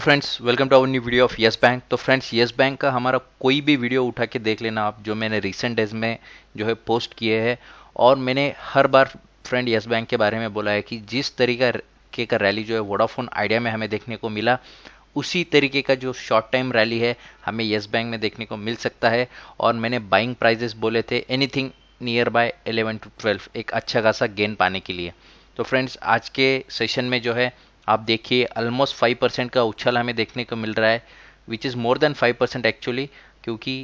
तो friends welcome to our new video of Yes Bank तो friends Yes Bank का हमारा कोई भी वीडियो उठा के देख लेना आप जो मैंने रिसेंट डेज में जो है पोस्ट किए हैं और मैंने हर बार फ्रेंड येस बैंक के बारे में बोला है कि जिस तरीका के का रैली जो है वोडाफोन आइडिया में हमें देखने को मिला उसी तरीके का जो शॉर्ट टाइम रैली है हमें येस बैंक में देखने को मिल सकता है और मैंने बाइंग प्राइजेस बोले थे anything near by eleven to twelve एक अच्छा खासा गेन पाने के लिए तो फ्रेंड्स आज के सेशन में जो है आप देखिए ऑलमोस्ट फाइव परसेंट का उछल हमें देखने को मिल रहा है which is more than five percent actually क्योंकि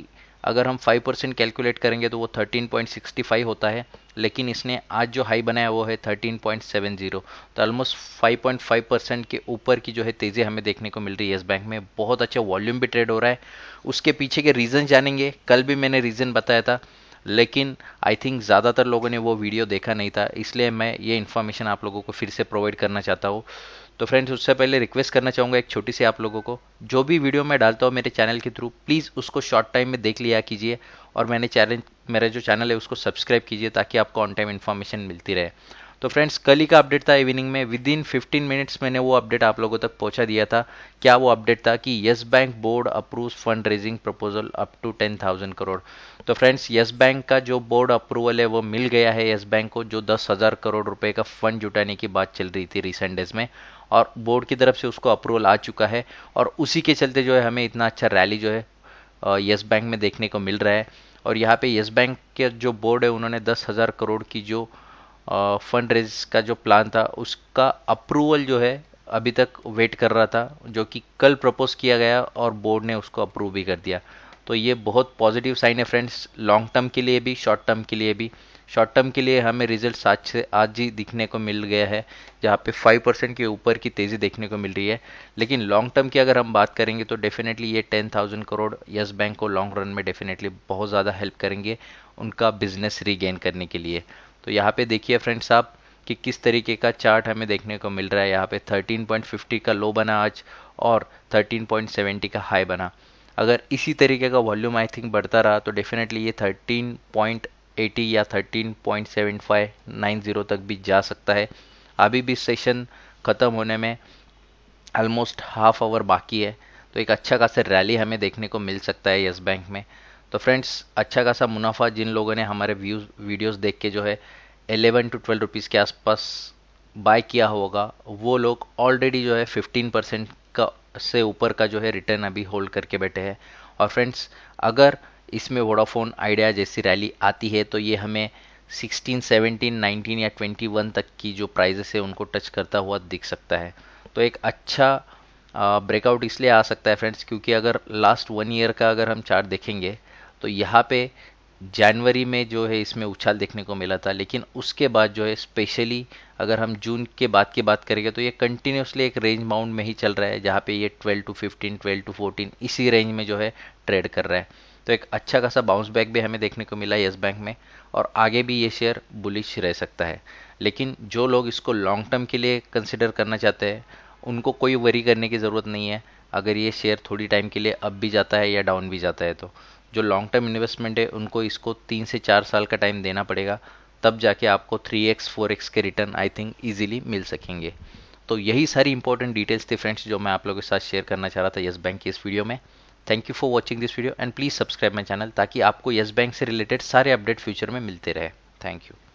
अगर हम फाइव परसेंट कैलकुलेट करेंगे तो वो थर्टीन पॉइंट सिक्सटी फाइव होता है लेकिन इसने आज जो हाई बनाया वो है थर्टीन पॉइंट सेवन जीरो तो almost five point five percent के ऊपर की जो है तेज़ी हमें देखने को मिल रही है येस बैंक में बहुत अच्छा वॉल्यूम भी ट्रेड हो रहा है उसके पीछे के रीज़न जानेंगे कल भी मैंने रीज़न बताया था लेकिन आई थिंक ज़्यादातर लोगों ने वो वीडियो देखा नहीं था इसलिए मैं ये इन्फॉर्मेशन आप लोगों को फिर से प्रोवाइड करना चाहता हूँ तो फ्रेंड्स उससे पहले रिक्वेस्ट करना चाहूँगा एक छोटी सी आप लोगों को जो भी वीडियो मैं डालता हूँ मेरे चैनल के थ्रू प्लीज़ उसको शॉर्ट टाइम में देख लिया कीजिए और मैंने चैनल मेरा जो चैनल है उसको सब्सक्राइब कीजिए ताकि आपको ऑन टाइम इन्फॉर्मेशन मिलती रहे तो फ्रेंड्स कल ही का अपडेट था इवनिंग में विद इन फिफ्टीन मिनट्स मैंने वो अपडेट आप लोगों तक पहुंचा दिया था क्या वो अपडेट था कि Yes Bank board approve fund raising proposal up to ten thousand crore तो फ्रेंड्स यस बैंक का जो बोर्ड अप्रूवल है वो मिल गया है येस बैंक को जो दस हज़ार करोड़ रुपए का फंड जुटाने की बात चल रही थी रिसेंट डेज में और बोर्ड की तरफ से उसको अप्रूवल आ चुका है और उसी के चलते जो है हमें इतना अच्छा रैली जो है येस बैंक में देखने को मिल रहा है और यहाँ पे येस बैंक के जो बोर्ड है उन्होंने दस हज़ार करोड़ की जो फंड रेज का जो प्लान था उसका अप्रूवल जो है अभी तक वेट कर रहा था जो कि कल प्रपोज किया गया और बोर्ड ने उसको अप्रूव भी कर दिया तो ये बहुत पॉजिटिव साइन है फ्रेंड्स लॉन्ग टर्म के लिए भी शॉर्ट टर्म के लिए भी शॉर्ट टर्म के लिए हमें रिजल्ट आज से आज ही दिखने को मिल गया है जहाँ पे 5 परसेंट के ऊपर की तेज़ी देखने को मिल रही है लेकिन लॉन्ग टर्म की अगर हम बात करेंगे तो डेफिनेटली ये 10,000 करोड़ यस बैंक को लॉन्ग रन में डेफिनेटली बहुत ज़्यादा हेल्प करेंगे उनका बिजनेस रीगेन करने के लिए तो यहाँ पे देखिए फ्रेंड्स आप कि किस तरीके का चार्ट हमें देखने को मिल रहा है यहाँ पे 13.50 का लो बना आज और 13.70 का हाई बना अगर इसी तरीके का वॉल्यूम आई थिंक बढ़ता रहा तो डेफिनेटली ये 13.80 या 13.7590 तक भी जा सकता है अभी भी सेशन ख़त्म होने में ऑलमोस्ट हाफ आवर बाकी है तो एक अच्छा खासा रैली हमें देखने को मिल सकता है येस बैंक में तो फ्रेंड्स अच्छा खासा मुनाफा जिन लोगों ने हमारे व्यूज वीडियोज़ देख के जो है 11 टू 12 रुपीज़ के आसपास बाय किया होगा वो लोग ऑलरेडी जो है 15 परसेंट से ऊपर का जो है रिटर्न अभी होल्ड करके बैठे हैं और फ्रेंड्स अगर इसमें वोडाफोन आइडिया जैसी रैली आती है तो ये हमें 16, 17, 19 या 21 तक की जो प्राइजेस है उनको टच करता हुआ दिख सकता है तो एक अच्छा ब्रेकआउट इसलिए आ सकता है फ्रेंड्स क्योंकि अगर लास्ट वन ईयर का अगर हम चार्ट देखेंगे तो यहाँ पे जनवरी में जो है इसमें उछाल देखने को मिला था लेकिन उसके बाद जो है स्पेशली अगर हम जून के बाद की बात करेंगे तो ये कंटिन्यूसली एक रेंज बाउंड में ही चल रहा है जहाँ पे ये 12 टू 15, 12 टू 14 इसी रेंज में जो है ट्रेड कर रहा है तो एक अच्छा खासा बाउंस बैक भी हमें देखने को मिला येस बैंक में और आगे भी ये शेयर बुलिश रह सकता है लेकिन जो लोग इसको लॉन्ग टर्म के लिए कंसिडर करना चाहते हैं उनको कोई वरी करने की ज़रूरत नहीं है अगर ये शेयर थोड़ी टाइम के लिए अप भी जाता है या डाउन भी जाता है तो जो लॉन्ग टर्म इन्वेस्टमेंट है उनको इसको तीन से चार साल का टाइम देना पड़ेगा तब जाके आपको थ्री एक्स फोर एक्स के रिटर्न आई थिंक ईजिली मिल सकेंगे तो यही सारी इंपॉर्टेंट डिटेल्स थी फ्रेंड्स जो मैं आप लोगों के साथ शेयर करना चाह रहा था येस बैंक की इस वीडियो में thank you for watching this video and please subscribe my channel ताकि आपको येस बैंक से रिलेटेड सारे अपडेट फ्यूचर में मिलते रहे थैंक यू